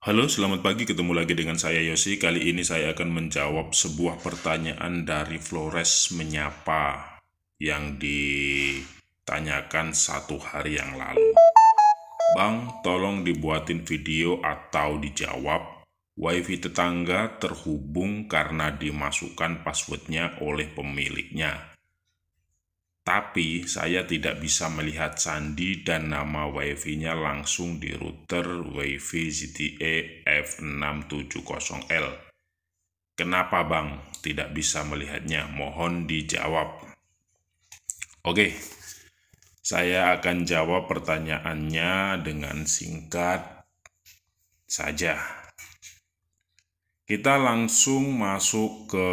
Halo, selamat pagi. Ketemu lagi dengan saya Yosi. Kali ini saya akan menjawab sebuah pertanyaan dari Flores menyapa yang ditanyakan satu hari yang lalu. Bang, tolong dibuatin video atau dijawab. WiFi tetangga terhubung karena dimasukkan passwordnya oleh pemiliknya. Tapi saya tidak bisa melihat sandi dan nama WiFi-nya langsung di router WiFi ZTE F670L. Kenapa bang tidak bisa melihatnya? Mohon dijawab. Oke, saya akan jawab pertanyaannya dengan singkat saja. Kita langsung masuk ke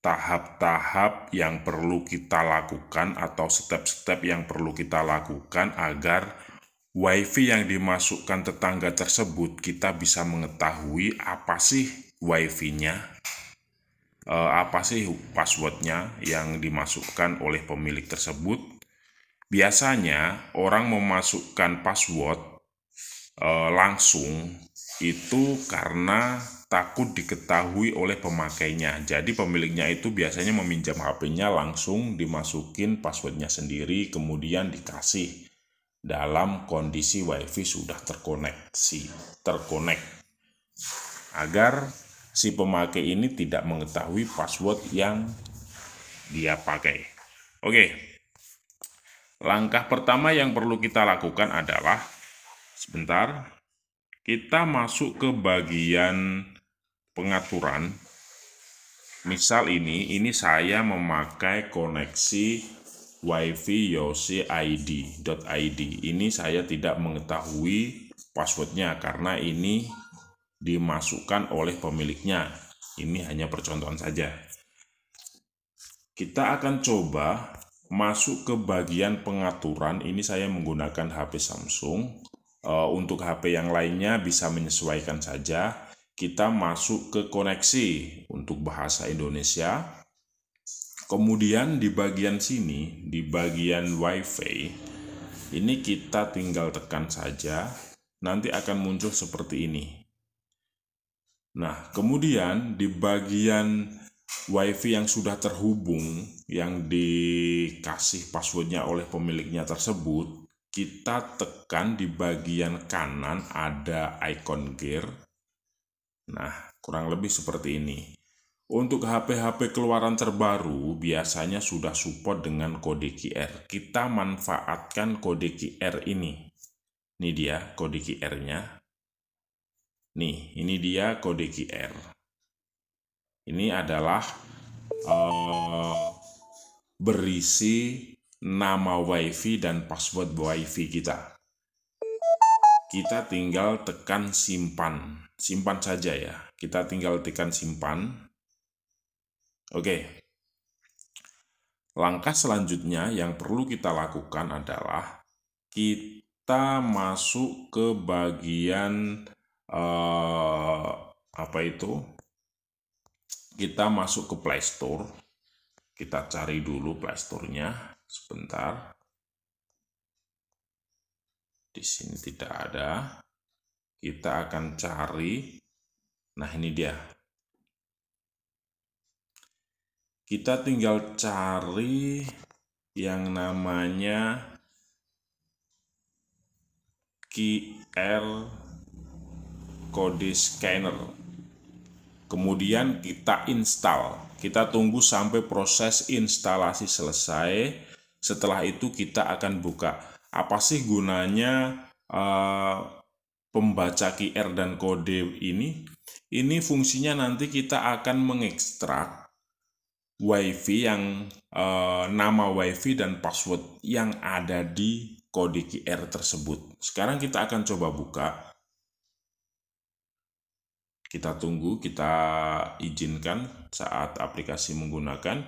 tahap-tahap yang perlu kita lakukan atau step-step yang perlu kita lakukan agar WiFi yang dimasukkan tetangga tersebut kita bisa mengetahui apa sih WiFi-nya, eh, apa sih passwordnya yang dimasukkan oleh pemilik tersebut. Biasanya orang memasukkan password eh, langsung itu karena takut diketahui oleh pemakainya. Jadi pemiliknya itu biasanya meminjam HP-nya langsung dimasukin passwordnya sendiri, kemudian dikasih dalam kondisi WiFi sudah terkoneksi, terkonek. Agar si pemakai ini tidak mengetahui password yang dia pakai. Oke. Langkah pertama yang perlu kita lakukan adalah sebentar kita masuk ke bagian pengaturan misal ini ini saya memakai koneksi wifi yosi id.id ini saya tidak mengetahui passwordnya karena ini dimasukkan oleh pemiliknya ini hanya percontohan saja kita akan coba masuk ke bagian pengaturan ini saya menggunakan HP Samsung eh, untuk HP yang lainnya bisa menyesuaikan saja kita masuk ke koneksi untuk bahasa Indonesia. Kemudian di bagian sini, di bagian Wi-Fi ini kita tinggal tekan saja, nanti akan muncul seperti ini. Nah, kemudian di bagian Wi-Fi yang sudah terhubung, yang dikasih passwordnya oleh pemiliknya tersebut, kita tekan di bagian kanan ada icon gear, Nah, kurang lebih seperti ini. Untuk HP-HP keluaran terbaru biasanya sudah support dengan kode QR. Kita manfaatkan kode QR ini. Ini dia kode QR-nya. Nih, ini dia kode QR. Ini adalah uh, berisi nama WiFi dan password WiFi kita. Kita tinggal tekan simpan simpan saja ya. Kita tinggal tekan simpan. Oke. Langkah selanjutnya yang perlu kita lakukan adalah kita masuk ke bagian eh, apa itu? Kita masuk ke Play Store. Kita cari dulu Play Store-nya sebentar. Di sini tidak ada kita akan cari. Nah, ini dia. Kita tinggal cari yang namanya QR kode scanner. Kemudian kita install. Kita tunggu sampai proses instalasi selesai. Setelah itu kita akan buka. Apa sih gunanya eh, pembaca QR dan kode ini, ini fungsinya nanti kita akan mengekstrak WiFi yang e, nama WiFi dan password yang ada di kode QR tersebut. Sekarang kita akan coba buka. Kita tunggu, kita izinkan saat aplikasi menggunakan.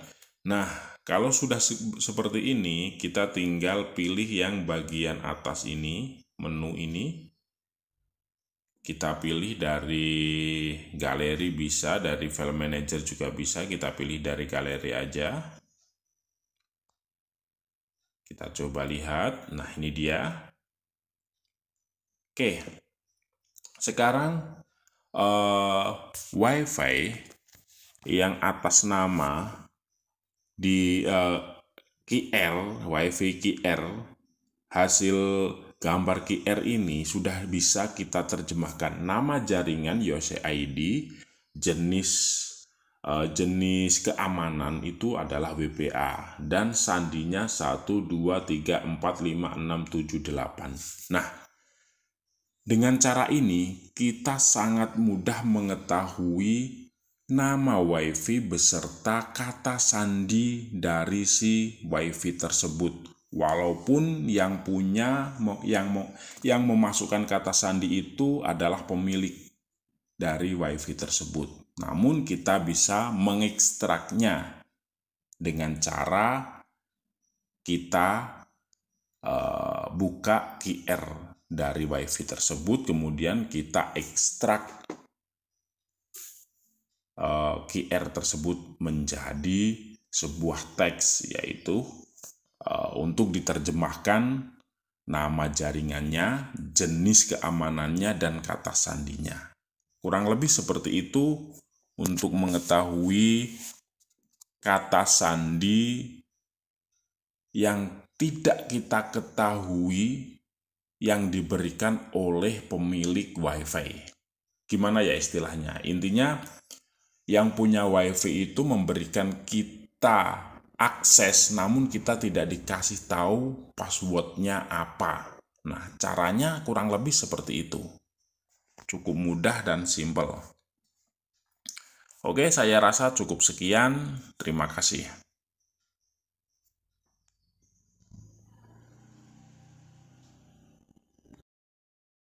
Nah, kalau sudah se seperti ini, kita tinggal pilih yang bagian atas ini, menu ini, kita pilih dari galeri bisa, dari file manager juga bisa, kita pilih dari galeri aja. Kita coba lihat, nah ini dia. Oke, sekarang uh, WiFi yang atas nama di uh, eh, QR, WiFi QR hasil Gambar QR ini sudah bisa kita terjemahkan nama jaringan YoseID, jenis eh, jenis keamanan itu adalah WPA dan sandinya 8 Nah, dengan cara ini kita sangat mudah mengetahui nama WiFi beserta kata sandi dari si WiFi tersebut Walaupun yang punya yang yang memasukkan kata sandi itu adalah pemilik dari wifi tersebut. Namun kita bisa mengekstraknya dengan cara kita uh, buka QR dari wifi tersebut kemudian kita ekstrak QR eh, tersebut menjadi sebuah teks yaitu Eh, untuk diterjemahkan nama jaringannya, jenis keamanannya, dan kata sandinya. Kurang lebih seperti itu untuk mengetahui kata sandi yang tidak kita ketahui yang diberikan oleh pemilik WiFi. Gimana ya istilahnya? Intinya, yang punya WiFi itu memberikan kita akses namun kita tidak dikasih tahu passwordnya apa. Nah, caranya kurang lebih seperti itu. Cukup mudah dan simple. Oke, saya rasa cukup sekian. Terima kasih.